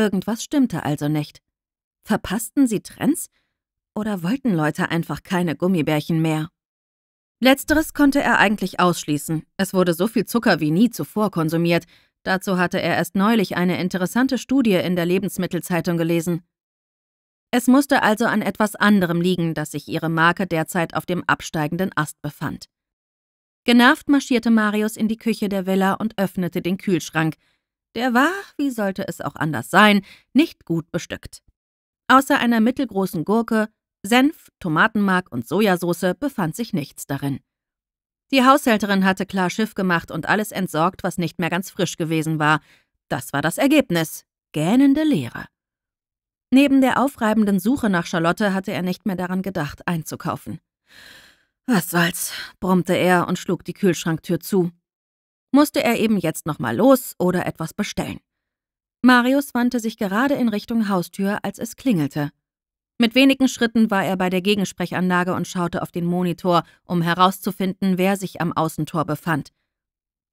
Irgendwas stimmte also nicht. Verpassten sie Trends? Oder wollten Leute einfach keine Gummibärchen mehr? Letzteres konnte er eigentlich ausschließen. Es wurde so viel Zucker wie nie zuvor konsumiert. Dazu hatte er erst neulich eine interessante Studie in der Lebensmittelzeitung gelesen. Es musste also an etwas anderem liegen, dass sich ihre Marke derzeit auf dem absteigenden Ast befand. Genervt marschierte Marius in die Küche der Villa und öffnete den Kühlschrank, der war, wie sollte es auch anders sein, nicht gut bestückt. Außer einer mittelgroßen Gurke, Senf, Tomatenmark und Sojasauce befand sich nichts darin. Die Haushälterin hatte klar Schiff gemacht und alles entsorgt, was nicht mehr ganz frisch gewesen war. Das war das Ergebnis. Gähnende Leere. Neben der aufreibenden Suche nach Charlotte hatte er nicht mehr daran gedacht, einzukaufen. Was soll's, brummte er und schlug die Kühlschranktür zu musste er eben jetzt nochmal los oder etwas bestellen. Marius wandte sich gerade in Richtung Haustür, als es klingelte. Mit wenigen Schritten war er bei der Gegensprechanlage und schaute auf den Monitor, um herauszufinden, wer sich am Außentor befand.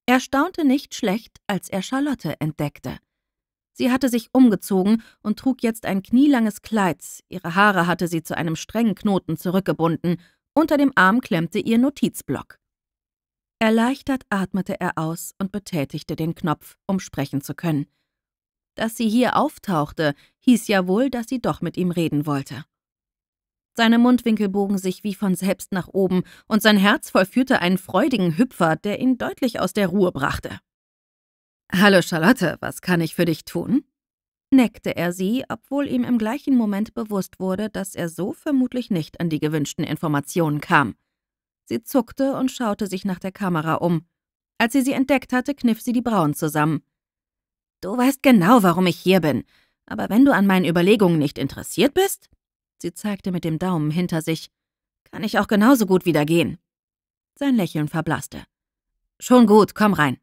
Er staunte nicht schlecht, als er Charlotte entdeckte. Sie hatte sich umgezogen und trug jetzt ein knielanges Kleid, ihre Haare hatte sie zu einem strengen Knoten zurückgebunden, unter dem Arm klemmte ihr Notizblock. Erleichtert atmete er aus und betätigte den Knopf, um sprechen zu können. Dass sie hier auftauchte, hieß ja wohl, dass sie doch mit ihm reden wollte. Seine Mundwinkel bogen sich wie von selbst nach oben, und sein Herz vollführte einen freudigen Hüpfer, der ihn deutlich aus der Ruhe brachte. Hallo Charlotte, was kann ich für dich tun? neckte er sie, obwohl ihm im gleichen Moment bewusst wurde, dass er so vermutlich nicht an die gewünschten Informationen kam. Sie zuckte und schaute sich nach der Kamera um. Als sie sie entdeckt hatte, kniff sie die Brauen zusammen. Du weißt genau, warum ich hier bin. Aber wenn du an meinen Überlegungen nicht interessiert bist, sie zeigte mit dem Daumen hinter sich, kann ich auch genauso gut wieder gehen. Sein Lächeln verblasste. Schon gut, komm rein.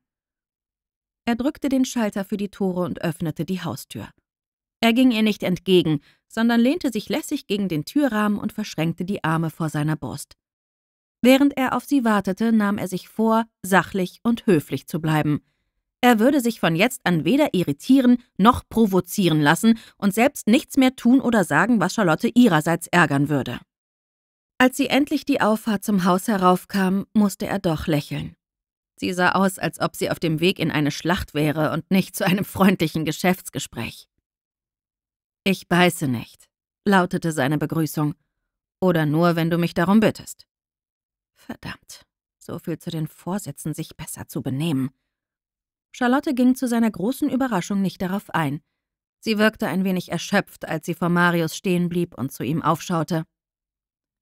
Er drückte den Schalter für die Tore und öffnete die Haustür. Er ging ihr nicht entgegen, sondern lehnte sich lässig gegen den Türrahmen und verschränkte die Arme vor seiner Brust. Während er auf sie wartete, nahm er sich vor, sachlich und höflich zu bleiben. Er würde sich von jetzt an weder irritieren noch provozieren lassen und selbst nichts mehr tun oder sagen, was Charlotte ihrerseits ärgern würde. Als sie endlich die Auffahrt zum Haus heraufkam, musste er doch lächeln. Sie sah aus, als ob sie auf dem Weg in eine Schlacht wäre und nicht zu einem freundlichen Geschäftsgespräch. Ich beiße nicht, lautete seine Begrüßung. Oder nur, wenn du mich darum bittest. Verdammt, so viel zu den Vorsätzen, sich besser zu benehmen. Charlotte ging zu seiner großen Überraschung nicht darauf ein. Sie wirkte ein wenig erschöpft, als sie vor Marius stehen blieb und zu ihm aufschaute.